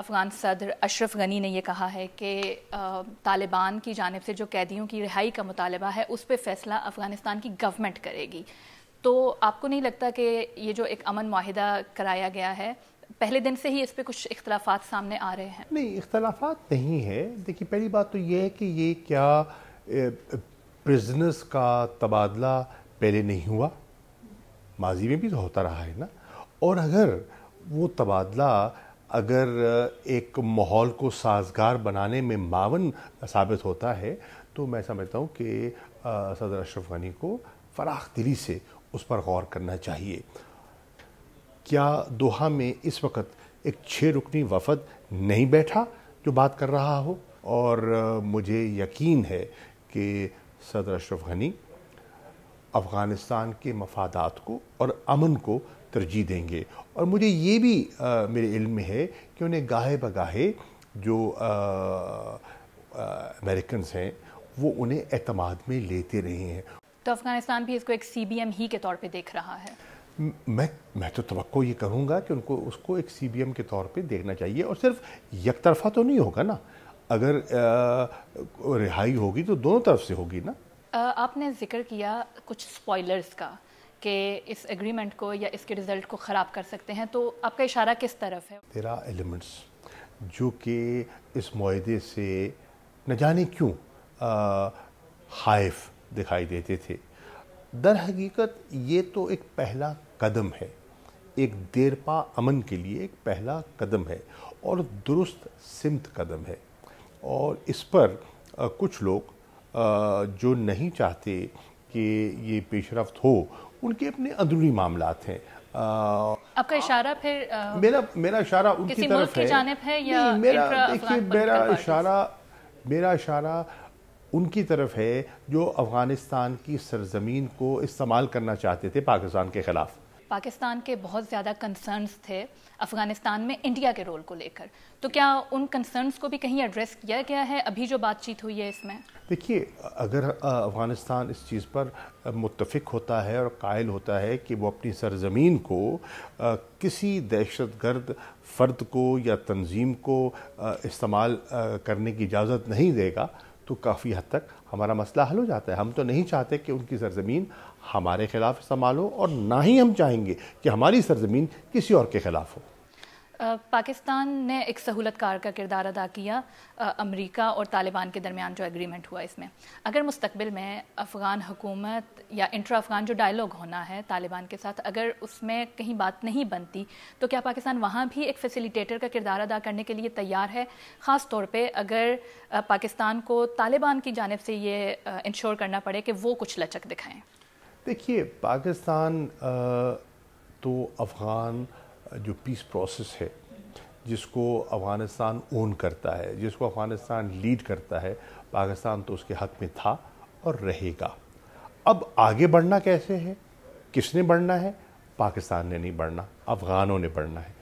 افغان صدر اشرف غنی نے یہ کہا ہے کہ طالبان کی جانب سے جو قیدیوں کی رہائی کا مطالبہ ہے اس پہ فیصلہ افغانستان کی گورنمنٹ کرے گی تو آپ کو نہیں لگتا کہ یہ جو ایک امن معاہدہ کرایا گیا ہے پہلے دن سے ہی اس پہ کچھ اختلافات سامنے آ رہے ہیں نہیں اختلافات نہیں ہے دیکھیے پہلی بات تو یہ ہے کہ یہ کیا پرزنس کا تبادلہ پہلے نہیں ہوا ماضی میں بھی تو ہوتا رہا ہے نا اور اگر وہ تبادلہ اگر ایک ماحول کو سازگار بنانے میں معاون ثابت ہوتا ہے تو میں سمجھتا ہوں کہ صدر اشرف غنی کو فراخ دلی سے اس پر غور کرنا چاہیے کیا دوہا میں اس وقت ایک چھ رکنی وفد نہیں بیٹھا جو بات کر رہا ہو اور مجھے یقین ہے کہ صدر اشرف غنی افغانستان کے مفادات کو اور امن کو ترجیح دیں گے اور مجھے یہ بھی میرے علم میں ہے کہ انہیں گاہے بگاہے جو امریکنز ہیں وہ انہیں اعتماد میں لیتے رہے ہیں تو افغانستان بھی اس کو ایک سی بی ایم ہی کے طور پہ دیکھ رہا ہے میں میں تو توقع یہ کروں گا کہ ان کو اس کو ایک سی بی ایم کے طور پہ دیکھنا چاہیے اور صرف یک طرفہ تو نہیں ہوگا نا اگر رہائی ہوگی تو دونوں طرف سے ہوگی نا آپ نے ذکر کیا کچھ سپوائلرز کا کے اس ایگریمنٹ کو یا اس کے رزلٹ کو خراب کر سکتے ہیں تو آپ کا اشارہ کس طرف ہے تیرا ایلیمنٹس جو کہ اس معاہدے سے نہ جانے کیوں خائف دکھائی دیتے تھے در حقیقت یہ تو ایک پہلا قدم ہے ایک دیرپا امن کے لیے ایک پہلا قدم ہے اور درست سمت قدم ہے اور اس پر کچھ لوگ جو نہیں چاہتے کہ یہ پیش رفت ہو ان کے اپنے اندرونی معاملات ہیں آپ کا جانب ہے میرا اشارہ میرا اشارہ ان کی طرف ہے جو افغانستان کی سرزمین کو استعمال کرنا چاہتے تھے پاکستان کے خلاف پاکستان کے بہت زیادہ کنسرنس تھے افغانستان میں انڈیا کے رول کو لے کر تو کیا ان کنسرنس کو بھی کہیں ایڈریس کیا گیا ہے ابھی جو بات چیت ہوئی ہے اس میں دیکھیے اگر افغانستان اس چیز پر متفق ہوتا ہے اور قائل ہوتا ہے کہ وہ اپنی سرزمین کو کسی دہشت گرد فرد کو یا تنظیم کو استعمال کرنے کی اجازت نہیں دے گا تو کافی حد تک ہمارا مسئلہ حل ہو جاتا ہے ہم تو نہیں چاہتے کہ ان کی سرزمین ہمارے خلاف استعمال ہو اور نہ ہی ہم چاہیں گے کہ ہماری سرزمین کسی اور کے خلاف ہو پاکستان نے ایک سہولت کار کا کردار ادا کیا امریکہ اور طالبان کے درمیان جو اگریمنٹ ہوا اس میں اگر مستقبل میں افغان حکومت یا انٹر افغان جو ڈائلوگ ہونا ہے طالبان کے ساتھ اگر اس میں کہیں بات نہیں بنتی تو کیا پاکستان وہاں بھی ایک فیسیلیٹیٹر کا کردار ادا کرنے کے لیے تیار ہے خاص طور پہ اگر پاکستان کو طالبان کی جانب سے یہ انشور کرنا پڑے کہ وہ کچھ لچک دکھائیں دیکھیے پاکستان تو افغان جو پیس پروسیس ہے جس کو افغانستان اون کرتا ہے جس کو افغانستان لیڈ کرتا ہے پاکستان تو اس کے حق میں تھا اور رہے گا اب آگے بڑھنا کیسے ہے کس نے بڑھنا ہے پاکستان نے نہیں بڑھنا افغانوں نے بڑھنا ہے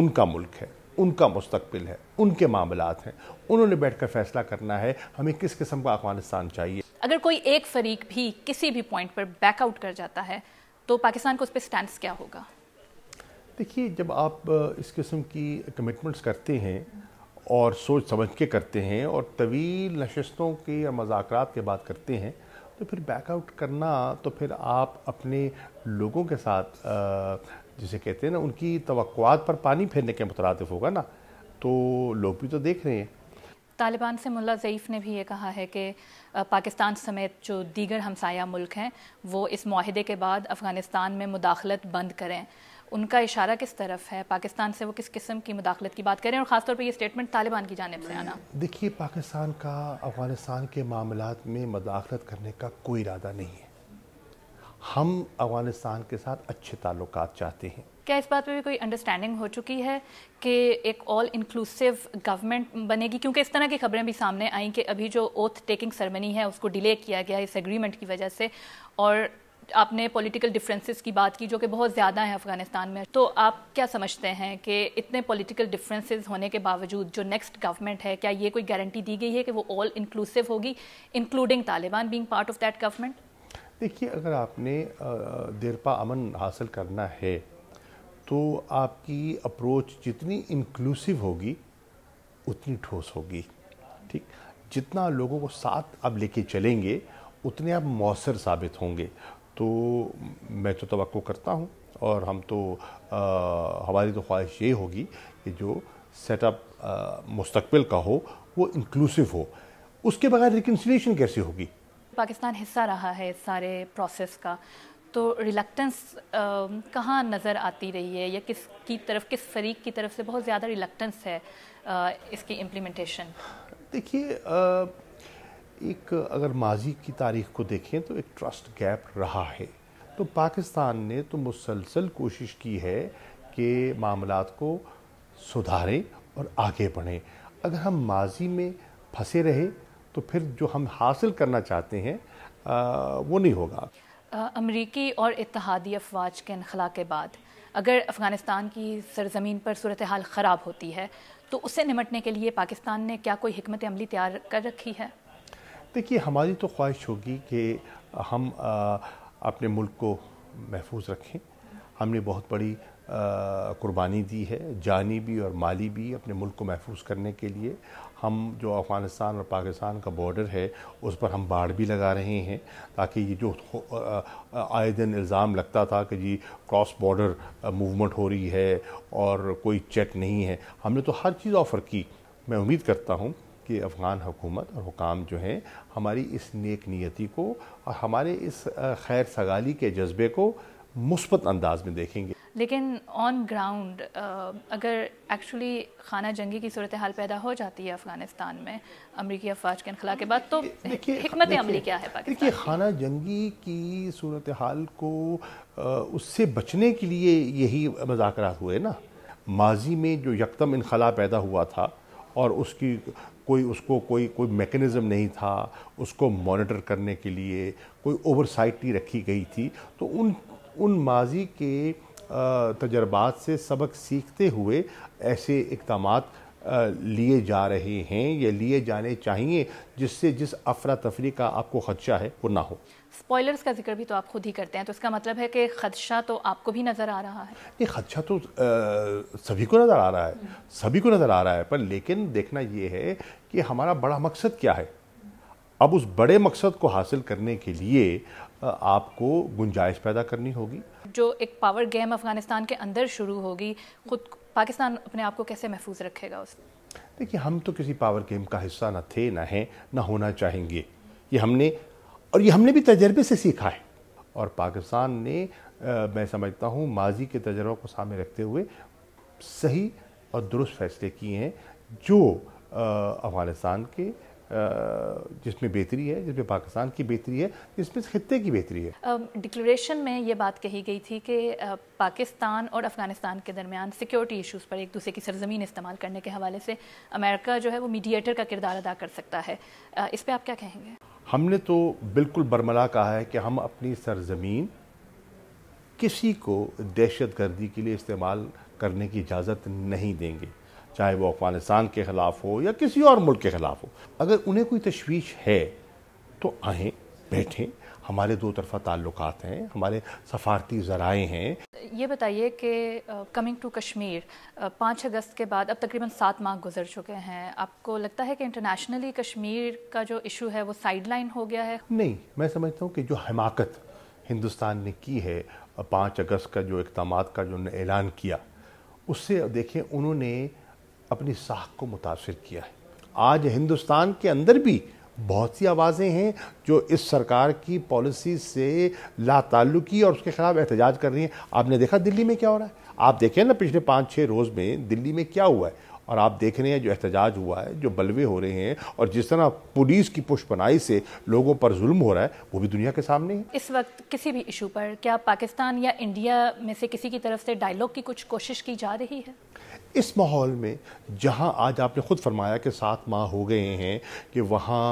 ان کا ملک ہے ان کا مستقبل ہے ان کے معاملات ہیں انہوں نے بیٹھ کر فیصلہ کرنا ہے ہمیں کس قسم کا افغانستان چاہیے اگر کوئی ایک فریق بھی کسی بھی پوائنٹ پر بیک آؤٹ کر جاتا ہے تو پاکستان کو اس پہ سٹینڈز کیا ہوگا دیکھیے جب آپ اس قسم کی کمٹمنٹس کرتے ہیں اور سوچ سمجھ کے کرتے ہیں اور طویل نشستوں کے یا مذاکرات کے بات کرتے ہیں تو پھر بیک آؤٹ کرنا تو پھر آپ اپنے لوگوں کے ساتھ جسے کہتے ہیں نا ان کی توقعات پر پانی پھیرنے کے مترادف ہوگا نا تو لوگ بھی تو دیکھ رہے ہیں طالبان سے ملا ضعیف نے بھی یہ کہا ہے کہ پاکستان سمیت جو دیگر ہمسایہ ملک ہیں وہ اس معاہدے کے بعد افغانستان میں مداخلت بند کریں ان کا اشارہ کس طرف ہے پاکستان سے وہ کس قسم کی مداخلت کی بات کریں اور خاص طور پہ یہ سٹیٹمنٹ طالبان کی جانب سے آنا دیکھیے افغانستان کے معاملات میں مداخلت کرنے کا کوئی ارادہ نہیں ہے ہم افغانستان کے ساتھ اچھے تعلقات چاہتے ہیں کیا اس بات پہ بھی کوئی انڈرسٹینڈنگ ہو چکی ہے کہ ایک آل انکلوسیو گورنمنٹ بنے گی کیونکہ اس طرح کی خبریں بھی سامنے آئیں کہ ابھی جو اوتھ ٹیکنگ سرمنی ہے اس کو ڈیلے کیا گیا اس اگریمنٹ کی وجہ سے اور آپ نے پولیٹیکل ڈفرینسز کی بات کی جو کہ بہت زیادہ ہیں افغانستان میں تو آپ کیا سمجھتے ہیں کہ اتنے پولیٹیکل ڈفرینسز ہونے کے باوجود جو نیکسٹ گورنمنٹ ہے کیا یہ کوئی گارنٹی دی گئی ہے کہ وہ آل انکلوسیو ہوگی including Taliban being part of that government دیکھیے اگر آپ نے دیرپا امن حاصل کرنا ہے تو آپ کی اپروچ جتنی انکلوسیو ہوگی اتنی ٹھوس ہوگی ٹھیک جتنا لوگوں کو ساتھ اب لے کے چلیں گے اتنے آپ مؤثر ثابت ہوں گے تو میں تو توقع کرتا ہوں اور ہم تو ہماری تو خواہش یہ ہوگی کہ جو سیٹ اپ مستقبل کا ہو وہ انکلوسیو ہو اس کے بغیر ریکنسلیشن کیسے ہوگی پاکستان حصہ رہا ہے اس سارے پروسیس کا تو ریلکٹنس کہاں نظر آتی رہی ہے یا کس کی طرف کس فریق کی طرف سے بہت زیادہ ریلکٹنس ہے اس کی امپلیمنٹیشن دیکھیے ایک اگر ماضی کی تاریخ کو دیکھیں تو ایک ٹرسٹ گیپ رہا ہے تو پاکستان نے تو مسلسل کوشش کی ہے کہ معاملات کو سدھاریں اور آگے بڑھیں اگر ہم ماضی میں پھنسے رہے تو پھر جو ہم حاصل کرنا چاہتے ہیں وہ نہیں ہوگا امریکی اور اتحادی افواج کے انخلا کے بعد اگر افغانستان کی سرزمین پر صورتحال خراب ہوتی ہے تو اس سے نمٹنے کے لیے پاکستان نے کیا کوئی حکمت عملی تیار کر رکھی ہے دیکھیے ہماری تو خواہش ہوگی کہ ہم اپنے ملک کو محفوظ رکھیں ہم نے بہت بڑی قربانی دی ہے جانی بھی اور مالی بھی اپنے ملک کو محفوظ کرنے کے لیے ہم جو افغانستان اور پاکستان کا بارڈر ہے اس پر ہم باڑ بھی لگا رہے ہیں تاکہ یہ جو آئے دن الزام لگتا تھا کہ جی کراس بارڈر موومنٹ ہو رہی ہے اور کوئی چیک نہیں ہے ہم نے تو ہر چیز آفر کی میں امید کرتا ہوں کہ افغان حکومت اور حکام جو ہیں ہماری اس نیک نیتی کو اور ہمارے اس خیر سگالی کے جذبے کو مثبت انداز میں دیکھیں گے لیکن آن گراؤنڈ اگر ایکچولی خانہ جنگی کی صورتحال پیدا ہو جاتی ہے افغانستان میں امریکی افواج کے انخلا کے بعد تو حکمت عملی کیا ہے پاکستان دیکھیے خانہ جنگی کی صورتحال کو اس سے بچنے کے لیے یہی مذاکرات ہوئے نا ماضی میں جو یکتم انخلا پیدا ہوا تھا اور اس کی کوئی اس کو کوئی کوئی میکنزم نہیں تھا اس کو مانیٹر کرنے کے لیے کوئی اوورسائٹ نہیں رکھی گئی تھی تو ان ان ماضی کے تجربات سے سبق سیکھتے ہوئے ایسے اقدامات لیے جا رہے ہیں یا لیے جانے چاہیے جس سے جس افراتری کا آپ کو خدشہ ہے وہ نہ ہو سپوائلرز کا ذکر بھی تو آپ خود ہی کرتے ہیں تو اس کا مطلب ہے ہے کہ خدشہ خدشہ تو تو آپ کو بھی نظر آ رہا سبھی کو نظر آ رہا ہے پر لیکن دیکھنا یہ ہے کہ ہمارا بڑا مقصد کیا ہے اب اس بڑے مقصد کو حاصل کرنے کے لیے آپ کو گنجائش پیدا کرنی ہوگی جو ایک پاور گیم افغانستان کے اندر شروع ہوگی خود پاکستان اپنے آپ کو کیسے محفوظ رکھے گا اس دیکھیے ہم تو کسی پاور گیم کا حصہ نہ تھے نہ ہیں نہ ہونا چاہیں گے یہ ہم نے اور یہ ہم نے بھی تجربے سے سیکھا ہے اور پاکستان نے میں سمجھتا ہوں ماضی کے تجربوں کو سامنے رکھتے ہوئے صحیح اور درست فیصلے کیے ہیں جو افغانستان کے جس میں بہتری ہے جس میں پاکستان کی بہتری ہے جس میں خطے کی بہتری ہے ڈکلیریشن میں یہ بات کہی گئی تھی کہ پاکستان اور افغانستان کے درمیان سیکیورٹی ایشوز پر ایک دوسرے کی سرزمین استعمال کرنے کے حوالے سے امریکہ جو ہے وہ میڈیٹر کا کردار ادا کر سکتا ہے اس پہ آپ کیا کہیں گے ہم نے تو بالکل برملا کہا ہے کہ ہم اپنی سرزمین کسی کو دہشت گردی کے لیے استعمال کرنے کی اجازت نہیں دیں گے چاہے وہ افغانستان کے خلاف ہو یا کسی اور ملک کے خلاف ہو اگر انہیں کوئی تشویش ہے تو آئیں بیٹھیں ہمارے دو طرفہ تعلقات ہیں ہمارے سفارتی ذرائع ہیں یہ بتائیے کہ کمنگ ٹو کشمیر پانچ اگست کے بعد اب تقریباً سات ماہ گزر چکے ہیں آپ کو لگتا ہے کہ انٹرنیشنلی کشمیر کا جو ایشو ہے وہ سائیڈ لائن ہو گیا ہے نہیں میں سمجھتا ہوں کہ جو حماقت ہندوستان نے کی ہے پانچ اگست کا جو اقدامات کا جو اعلان کیا اس سے دیکھیں انہوں نے اپنی ساکھ کو متاثر کیا ہے آج ہندوستان کے اندر بھی بہت سی آوازیں ہیں جو اس سرکار کی پالیسی سے لا تعلقی اور اس کے خلاف احتجاج کر رہی ہیں آپ نے دیکھا دلی میں کیا ہو رہا ہے آپ دیکھیں نا پچھلے پانچ چھ روز میں دلی میں کیا ہوا ہے اور آپ دیکھ رہے ہیں جو احتجاج ہوا ہے جو بلوے ہو رہے ہیں اور جس طرح پولیس کی پش پنائی سے لوگوں پر ظلم ہو رہا ہے وہ بھی دنیا کے سامنے ہے اس وقت کسی بھی ایشو پر کیا پاکستان یا انڈیا میں سے کسی کی طرف سے ڈائلوگ کی کچھ کوشش کی جا رہی ہے اس ماحول میں جہاں آج آپ نے خود فرمایا کہ سات ماہ ہو گئے ہیں کہ وہاں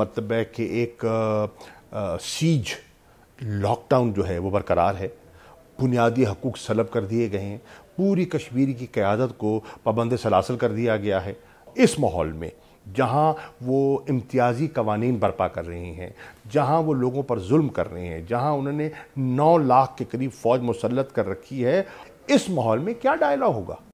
مطلب کہ ایک سیج لاک ڈاؤن جو ہے وہ برقرار ہے بنیادی حقوق سلب کر دیے گئے ہیں پوری کشمیر کی قیادت کو پابند سلاسل کر دیا گیا ہے اس ماحول میں جہاں وہ امتیازی قوانین برپا کر رہی ہیں جہاں وہ لوگوں پر ظلم کر رہے ہیں جہاں انہوں نے نو لاکھ کے قریب فوج مسلط کر رکھی ہے اس ماحول میں کیا ڈائلاگ ہوگا